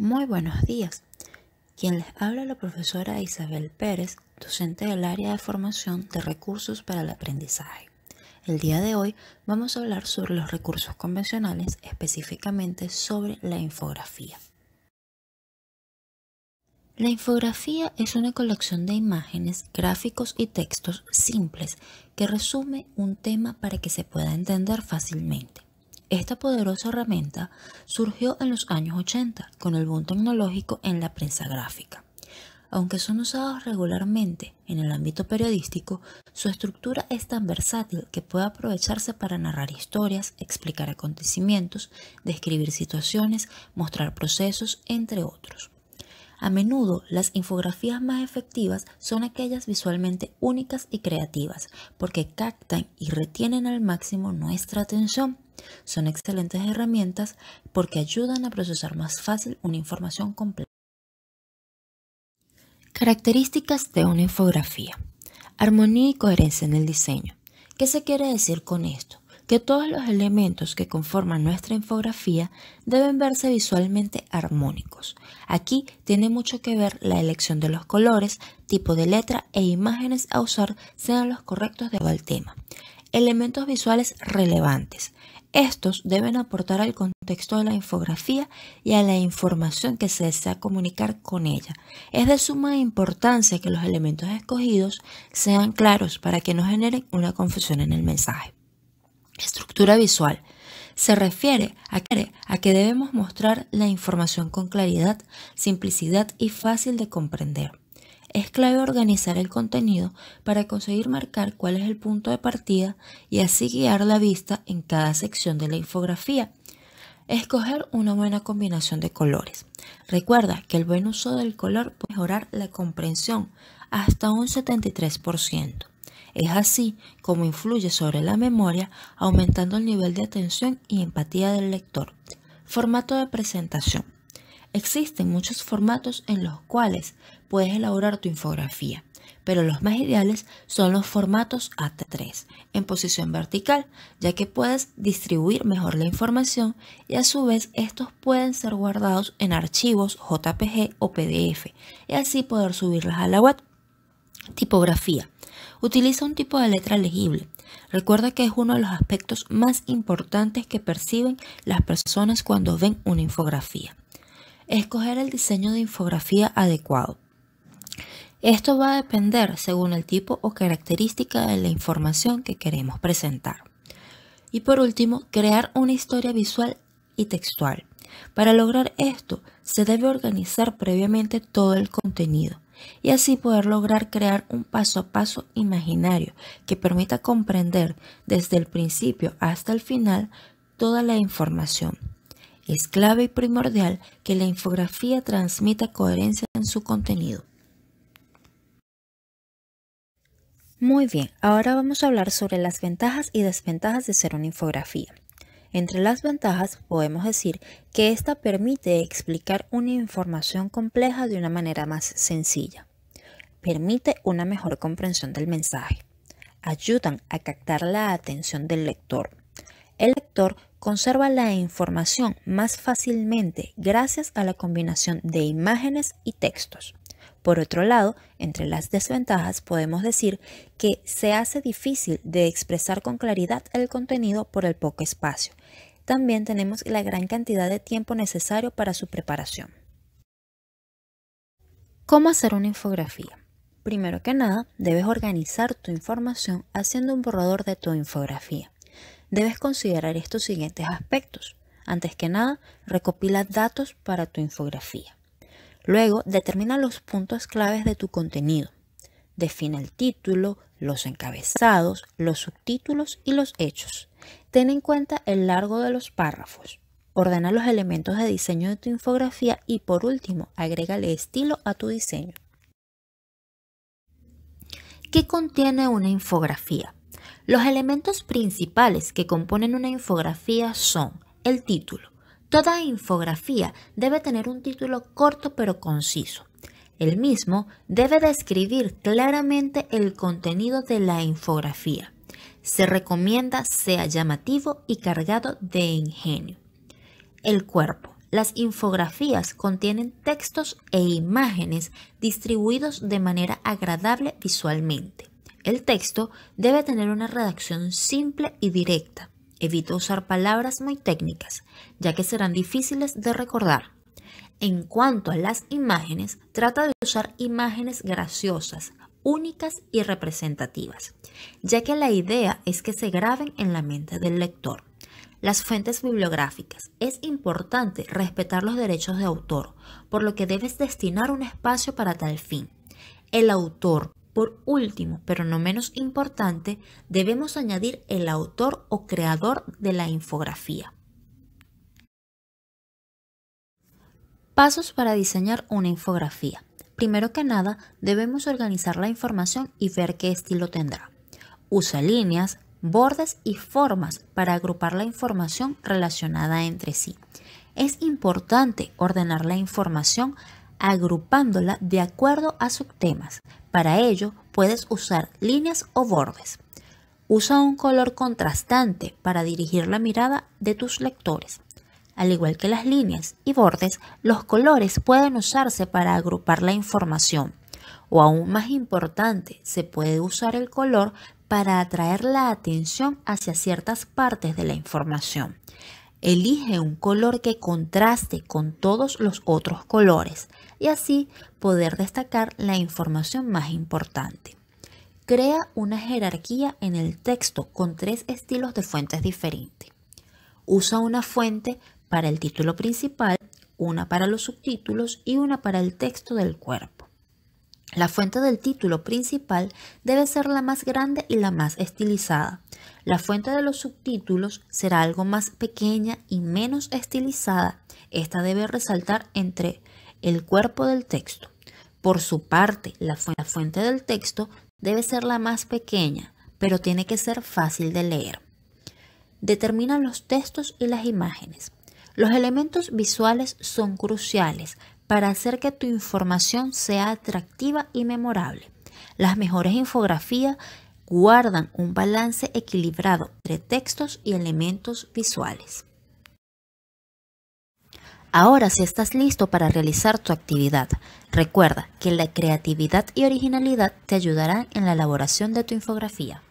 Muy buenos días. Quien les habla es la profesora Isabel Pérez, docente del área de formación de recursos para el aprendizaje. El día de hoy vamos a hablar sobre los recursos convencionales, específicamente sobre la infografía. La infografía es una colección de imágenes, gráficos y textos simples que resume un tema para que se pueda entender fácilmente. Esta poderosa herramienta surgió en los años 80 con el boom tecnológico en la prensa gráfica. Aunque son usados regularmente en el ámbito periodístico, su estructura es tan versátil que puede aprovecharse para narrar historias, explicar acontecimientos, describir situaciones, mostrar procesos, entre otros. A menudo las infografías más efectivas son aquellas visualmente únicas y creativas, porque captan y retienen al máximo nuestra atención. Son excelentes herramientas porque ayudan a procesar más fácil una información completa. Características de una infografía. Armonía y coherencia en el diseño. ¿Qué se quiere decir con esto? Que todos los elementos que conforman nuestra infografía deben verse visualmente armónicos. Aquí tiene mucho que ver la elección de los colores, tipo de letra e imágenes a usar sean los correctos de al tema. Elementos visuales relevantes. Estos deben aportar al contexto de la infografía y a la información que se desea comunicar con ella. Es de suma importancia que los elementos escogidos sean claros para que no generen una confusión en el mensaje. Estructura visual. Se refiere a que, a que debemos mostrar la información con claridad, simplicidad y fácil de comprender. Es clave organizar el contenido para conseguir marcar cuál es el punto de partida y así guiar la vista en cada sección de la infografía. Escoger una buena combinación de colores. Recuerda que el buen uso del color puede mejorar la comprensión hasta un 73%. Es así como influye sobre la memoria, aumentando el nivel de atención y empatía del lector. Formato de presentación. Existen muchos formatos en los cuales puedes elaborar tu infografía, pero los más ideales son los formatos A3 en posición vertical, ya que puedes distribuir mejor la información y a su vez estos pueden ser guardados en archivos JPG o PDF y así poder subirlas a la web. Tipografía. Utiliza un tipo de letra legible. Recuerda que es uno de los aspectos más importantes que perciben las personas cuando ven una infografía escoger el diseño de infografía adecuado. Esto va a depender según el tipo o característica de la información que queremos presentar. Y por último, crear una historia visual y textual. Para lograr esto, se debe organizar previamente todo el contenido y así poder lograr crear un paso a paso imaginario que permita comprender desde el principio hasta el final toda la información es clave y primordial que la infografía transmita coherencia en su contenido. Muy bien, ahora vamos a hablar sobre las ventajas y desventajas de ser una infografía. Entre las ventajas podemos decir que esta permite explicar una información compleja de una manera más sencilla. Permite una mejor comprensión del mensaje. Ayudan a captar la atención del lector. El lector conserva la información más fácilmente gracias a la combinación de imágenes y textos. Por otro lado, entre las desventajas podemos decir que se hace difícil de expresar con claridad el contenido por el poco espacio. También tenemos la gran cantidad de tiempo necesario para su preparación. ¿Cómo hacer una infografía? Primero que nada, debes organizar tu información haciendo un borrador de tu infografía debes considerar estos siguientes aspectos. Antes que nada, recopila datos para tu infografía. Luego, determina los puntos claves de tu contenido. Define el título, los encabezados, los subtítulos y los hechos. Ten en cuenta el largo de los párrafos. Ordena los elementos de diseño de tu infografía y por último, agrégale estilo a tu diseño. ¿Qué contiene una infografía? Los elementos principales que componen una infografía son el título. Toda infografía debe tener un título corto pero conciso. El mismo debe describir claramente el contenido de la infografía. Se recomienda sea llamativo y cargado de ingenio. El cuerpo. Las infografías contienen textos e imágenes distribuidos de manera agradable visualmente. El texto debe tener una redacción simple y directa. Evita usar palabras muy técnicas, ya que serán difíciles de recordar. En cuanto a las imágenes, trata de usar imágenes graciosas, únicas y representativas, ya que la idea es que se graben en la mente del lector. Las fuentes bibliográficas. Es importante respetar los derechos de autor, por lo que debes destinar un espacio para tal fin. El autor por último, pero no menos importante, debemos añadir el autor o creador de la infografía. Pasos para diseñar una infografía. Primero que nada, debemos organizar la información y ver qué estilo tendrá. Usa líneas, bordes y formas para agrupar la información relacionada entre sí. Es importante ordenar la información agrupándola de acuerdo a sus temas. Para ello, puedes usar líneas o bordes. Usa un color contrastante para dirigir la mirada de tus lectores. Al igual que las líneas y bordes, los colores pueden usarse para agrupar la información. O aún más importante, se puede usar el color para atraer la atención hacia ciertas partes de la información. Elige un color que contraste con todos los otros colores y así poder destacar la información más importante. Crea una jerarquía en el texto con tres estilos de fuentes diferentes. Usa una fuente para el título principal, una para los subtítulos y una para el texto del cuerpo. La fuente del título principal debe ser la más grande y la más estilizada. La fuente de los subtítulos será algo más pequeña y menos estilizada. Esta debe resaltar entre el cuerpo del texto. Por su parte, la, fuente del texto debe ser la más pequeña, pero tiene que ser fácil de leer. Determina los textos y las imágenes. Los elementos visuales son cruciales para hacer que tu información sea atractiva y memorable. Las mejores infografías guardan un balance equilibrado entre textos y elementos visuales. Ahora si estás listo para realizar tu actividad. Recuerda que la creatividad y originalidad te ayudarán en la elaboración de tu infografía.